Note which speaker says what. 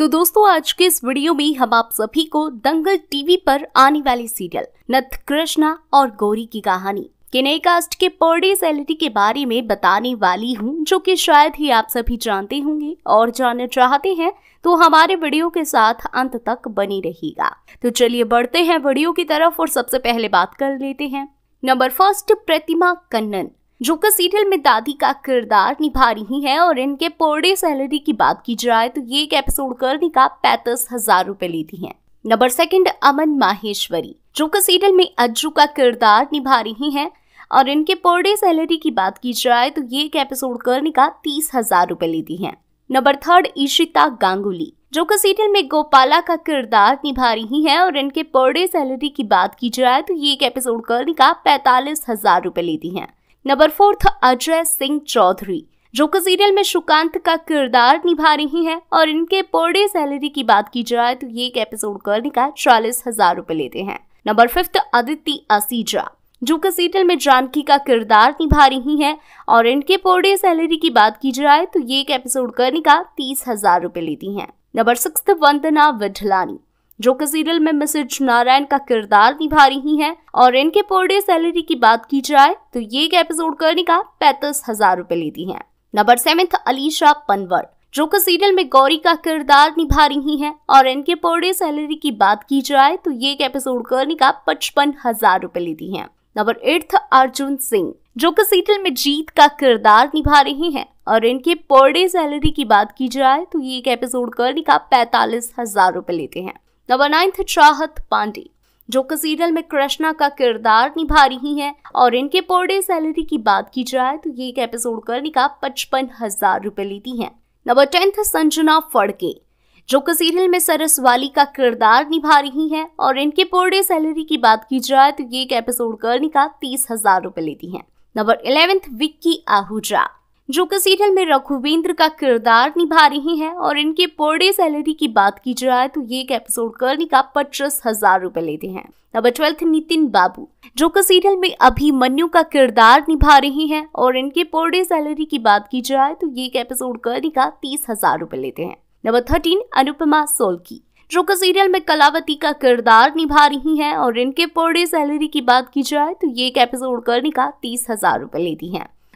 Speaker 1: तो दोस्तों आज के इस वीडियो में हम आप सभी को दंगल टीवी पर आने वाले सीरियल नथ कृष्णा और गौरी की कहानी के नए कास्ट के पर डे सैलरी के बारे में बताने वाली हूँ जो कि शायद ही आप सभी जानते होंगे और जानना चाहते हैं तो हमारे वीडियो के साथ अंत तक बनी रहेगा तो चलिए बढ़ते हैं वीडियो की तरफ और सबसे पहले बात कर लेते हैं नंबर फर्स्ट प्रतिमा कन्नन जो कि सीरियल में दादी का किरदार निभा रही हैं और इनके पर डे सैलरी की बात की जाए तो ये एक एपिसोड करने का पैंतीस हजार रुपए लेती है नंबर सेकंड अमन माहेश्वरी जो कि सीरियल में अज्जू का किरदार निभा रही हैं और इनके पर डे सैलरी की बात की जाए तो ये एक एपिसोड करने का तीस हजार रूपए लेती है नंबर थर्ड ईशिता गांगुली जो कि सीरियल में गोपाला का किरदार निभा रही हैं और इनके पर डे सैलरी की बात की जाए तो ये एक एपिसोड करने का पैतालीस हजार रुपए लेती हैं नंबर फोर्थ अजय सिंह चौधरी जो कि सीरियल में सुकांत का किरदार निभा रही हैं और इनके पर डे सैलरी की बात की जाए तो ये एक एपिसोड करने का चालीस हजार रूपए लेते हैं नंबर फिफ्थ आदित्य असीजा जो कि सीरियल में जानकी का किरदार निभा रही हैं और इनके पर डे सैलरी की बात की जाए तो ये एक एपिसोड करने का तीस हजार रुपए लेती है नंबर सिक्स वंदना विठलानी जो कि सीरियल में मिसेज नारायण का किरदार निभा रही हैं और इनके पर डे सैलरी की बात की जाए तो ये एक एपिसोड करने का पैंतीस हजार रूपए लेती है नंबर सेवेंथ अलीशा पनवर जो कि सीरियल में गौरी का किरदार निभा रही हैं और इनके पर डे सैलरी की बात की जाए तो ये एक एपिसोड करने का पचपन हजार रूपए लेती है नंबर एट्थ अर्जुन सिंह जो कि सीरियल में जीत का किरदार निभा रहे हैं और इनके पर डे सैलरी की बात की जाए तो ये एक एपिसोड करने का पैतालीस हजार रूपए लेते हैं नंबर नाइन्थ चाहत पांडे जो कि सीरियल में कृष्णा का किरदार निभा रही हैं और इनके पर डे सैलरी की बात की जाए तो ये एक एपिसोड करने का पचपन हजार रुपये लेती हैं नंबर टेंथ संजना फड़के जो कि सीरियल में वाली का किरदार निभा रही हैं और इनके पर डे सैलरी की बात की जाए तो ये एक एपिसोड करने का तीस हजार रुपये लेती हैं नंबर इलेवेंथ विक्की आहूजा जो कि सीरियल में रघुवेंद्र का किरदार निभा रही हैं और इनके पर डे सैलरी की बात की जाए तो ये एक एपिसोड करने का पच्चीस हजार रूपए लेते हैं नंबर ट्वेल्थ नितिन बाबू जो कि सीरियल में अभिमन्यु का किरदार निभा रही हैं और इनके पर डे सैलरी की बात की जाए तो ये एक एपिसोड करने का तीस हजार रूपए लेते हैं नंबर थर्टीन अनुपमा सोलकी जो कि सीरियल में कलावती का किरदार निभा रही हैं और इनके पर डे सैलरी की बात की जाए तो ये एक एपिसोड करने का तीस हजार रूपए लेती हैं